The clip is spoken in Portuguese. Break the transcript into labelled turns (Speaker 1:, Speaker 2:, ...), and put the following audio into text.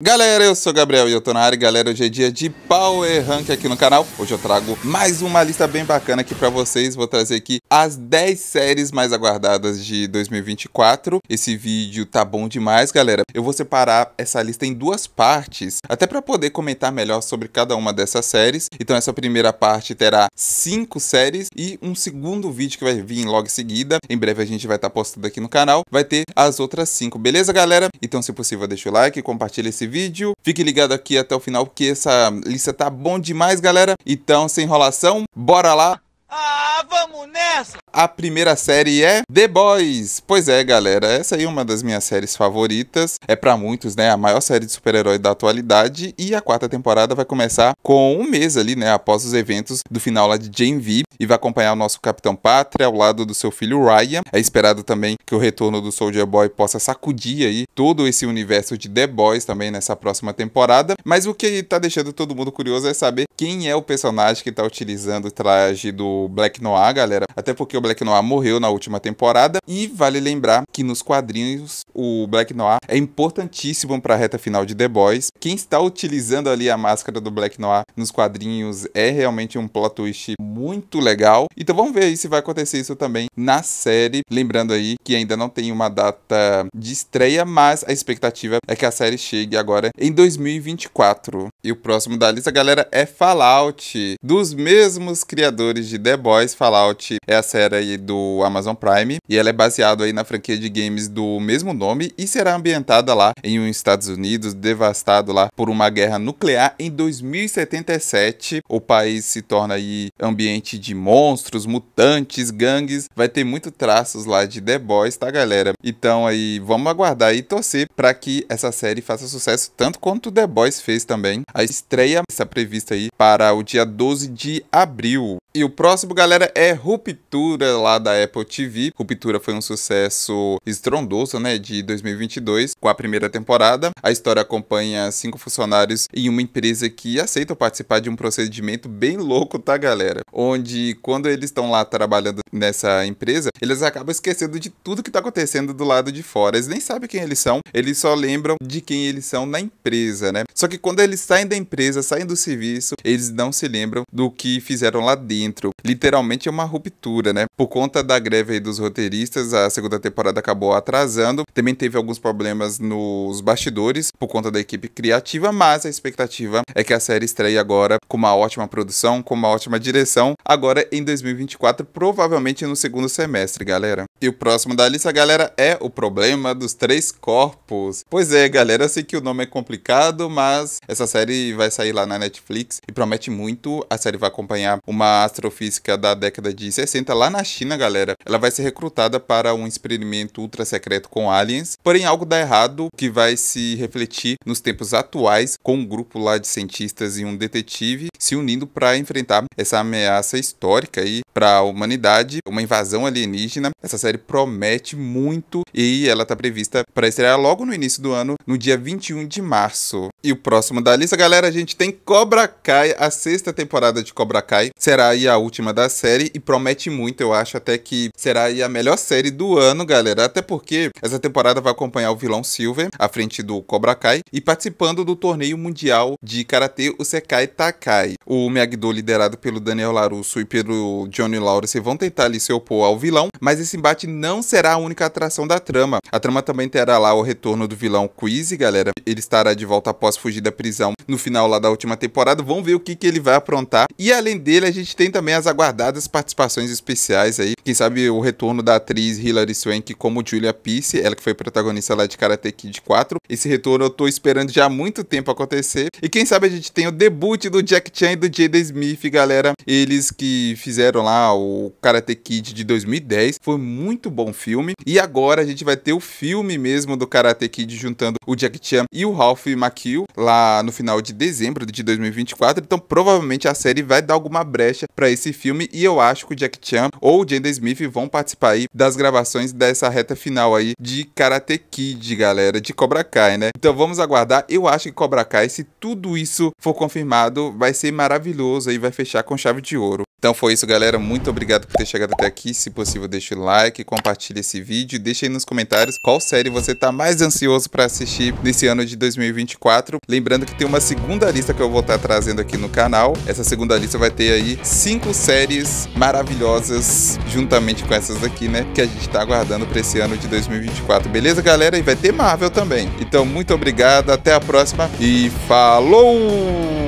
Speaker 1: Galera, eu sou o Gabriel e eu tô na área. Galera, hoje é dia de Power Rank aqui no canal. Hoje eu trago mais uma lista bem bacana aqui pra vocês. Vou trazer aqui as 10 séries mais aguardadas de 2024. Esse vídeo tá bom demais, galera. Eu vou separar essa lista em duas partes, até pra poder comentar melhor sobre cada uma dessas séries. Então essa primeira parte terá 5 séries e um segundo vídeo que vai vir logo em seguida. Em breve a gente vai estar tá postando aqui no canal. Vai ter as outras 5, beleza, galera? Então, se possível, deixa o like, compartilha esse vídeo. Fique ligado aqui até o final, porque essa lista tá bom demais, galera. Então, sem enrolação, bora lá! Ah, vamos nessa! a primeira série é The Boys. Pois é, galera, essa aí é uma das minhas séries favoritas. É para muitos, né, a maior série de super-herói da atualidade e a quarta temporada vai começar com um mês ali, né, após os eventos do final lá de Jane V e vai acompanhar o nosso Capitão Pátria ao lado do seu filho Ryan. É esperado também que o retorno do Soldier Boy possa sacudir aí todo esse universo de The Boys também nessa próxima temporada. Mas o que tá deixando todo mundo curioso é saber quem é o personagem que tá utilizando o traje do Black Noir, galera. Até porque o Black Noir morreu na última temporada. E vale lembrar que nos quadrinhos o Black Noir é importantíssimo para a reta final de The Boys. Quem está utilizando ali a máscara do Black Noir nos quadrinhos é realmente um plot twist muito legal. Então vamos ver aí se vai acontecer isso também na série. Lembrando aí que ainda não tem uma data de estreia, mas a expectativa é que a série chegue agora em 2024. E o próximo da lista, galera, é Fallout. Dos mesmos criadores de The Boys, Fallout é a série do Amazon Prime e ela é baseada aí na franquia de games do mesmo nome e será ambientada lá em um Estados Unidos devastado lá por uma guerra nuclear em 2077. O país se torna aí ambiente ambiente de monstros, mutantes, gangues, vai ter muito traços lá de The Boys, tá, galera? Então aí, vamos aguardar e torcer para que essa série faça sucesso tanto quanto The Boys fez também. A estreia está prevista aí para o dia 12 de abril. E o próximo, galera, é Ruptura lá da Apple TV. Ruptura foi um sucesso estrondoso, né, de 2022, com a primeira temporada. A história acompanha cinco funcionários em uma empresa que aceitam participar de um procedimento bem louco, tá, galera? onde quando eles estão lá trabalhando nessa empresa, eles acabam esquecendo de tudo que está acontecendo do lado de fora. Eles nem sabem quem eles são, eles só lembram de quem eles são na empresa, né? Só que quando eles saem da empresa, saem do serviço, eles não se lembram do que fizeram lá dentro. Literalmente é uma ruptura, né? Por conta da greve aí dos roteiristas, a segunda temporada acabou atrasando. Também teve alguns problemas nos bastidores por conta da equipe criativa, mas a expectativa é que a série estreie agora com uma ótima produção, com uma ótima direção então, agora em 2024, provavelmente no segundo semestre, galera. E o próximo da lista, galera, é o problema dos três corpos. Pois é, galera, eu sei que o nome é complicado, mas essa série vai sair lá na Netflix e promete muito. A série vai acompanhar uma astrofísica da década de 60 lá na China, galera. Ela vai ser recrutada para um experimento ultra secreto com aliens, porém algo dá errado que vai se refletir nos tempos atuais com um grupo lá de cientistas e um detetive se unindo para enfrentar essa ameaça histórica aí para a humanidade, uma invasão alienígena. Essa série série promete muito e ela tá prevista para estrear logo no início do ano, no dia 21 de março. E o próximo da lista, galera, a gente tem Cobra Kai, a sexta temporada de Cobra Kai. Será aí a última da série e promete muito, eu acho até que será aí a melhor série do ano, galera. Até porque essa temporada vai acompanhar o vilão Silver à frente do Cobra Kai e participando do torneio mundial de karatê, o Sekai Takai. O Miyagi-Do liderado pelo Daniel Larusso e pelo Johnny Lawrence vão tentar ali se opor ao vilão, mas esse embate combate não será a única atração da trama. A trama também terá lá o retorno do vilão Quizzy, galera. Ele estará de volta após fugir da prisão no final lá da última temporada. Vamos ver o que, que ele vai aprontar. E além dele, a gente tem também as aguardadas participações especiais aí. Quem sabe o retorno da atriz Hilary Swank como Julia Peace, ela que foi protagonista lá de Karate Kid 4. Esse retorno eu tô esperando já há muito tempo acontecer. E quem sabe a gente tem o debut do Jack Chan e do Jaden Smith, galera. Eles que fizeram lá o Karate Kid de 2010. Foi muito muito bom filme. E agora a gente vai ter o filme mesmo do Karate Kid juntando o Jack Chan e o Ralph McHugh lá no final de dezembro de 2024. Então provavelmente a série vai dar alguma brecha para esse filme e eu acho que o Jack Chan ou o Jaden Smith vão participar aí das gravações dessa reta final aí de Karate Kid, galera, de Cobra Kai, né? Então vamos aguardar. Eu acho que Cobra Kai, se tudo isso for confirmado, vai ser maravilhoso e vai fechar com chave de ouro. Então foi isso, galera. Muito obrigado por ter chegado até aqui. Se possível, deixa o like like, compartilha esse vídeo, deixa aí nos comentários qual série você tá mais ansioso para assistir nesse ano de 2024. Lembrando que tem uma segunda lista que eu vou estar tá trazendo aqui no canal. Essa segunda lista vai ter aí cinco séries maravilhosas juntamente com essas aqui né? Que a gente tá aguardando para esse ano de 2024. Beleza, galera? E vai ter Marvel também. Então, muito obrigado, até a próxima e falou!